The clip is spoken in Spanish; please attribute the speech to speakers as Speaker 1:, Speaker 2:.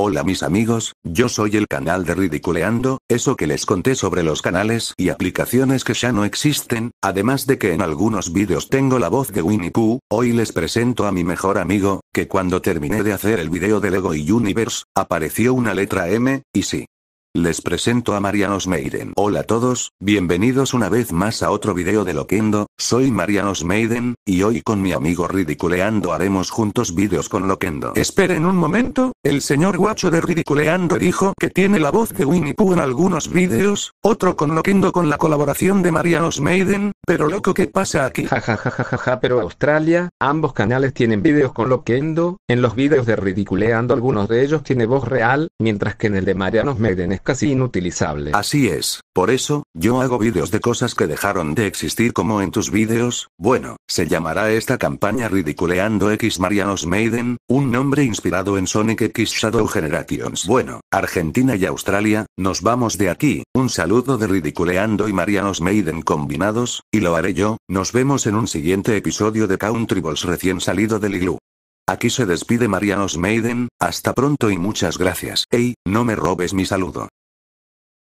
Speaker 1: Hola mis amigos, yo soy el canal de Ridiculeando, eso que les conté sobre los canales y aplicaciones que ya no existen, además de que en algunos vídeos tengo la voz de Winnie Pooh, hoy les presento a mi mejor amigo, que cuando terminé de hacer el video de Lego y Universe, apareció una letra M, y sí, les presento a Marianos Maiden. Hola a todos, bienvenidos una vez más a otro video de Loquendo, soy Marianos Maiden, y hoy con mi amigo Ridiculeando haremos juntos videos con Loquendo.
Speaker 2: Esperen un momento, el señor guacho de Ridiculeando dijo que tiene la voz de Winnie Pooh en algunos videos, otro con Loquendo con la colaboración de Marianos Maiden, pero loco que pasa aquí? ja, pero Australia,
Speaker 3: ambos canales tienen videos con Loquendo, en los videos de Ridiculeando algunos de ellos tiene voz real, mientras que en el de Marianos Maiden casi inutilizable.
Speaker 1: Así es, por eso, yo hago vídeos de cosas que dejaron de existir como en tus vídeos, bueno, se llamará esta campaña Ridiculeando X Marianos Maiden, un nombre inspirado en Sonic X Shadow Generations. Bueno, Argentina y Australia, nos vamos de aquí, un saludo de Ridiculeando y Marianos Maiden combinados, y lo haré yo, nos vemos en un siguiente episodio de Country Balls recién salido del iglú. Aquí se despide María Maiden hasta pronto y muchas gracias. Ey, no me robes mi saludo.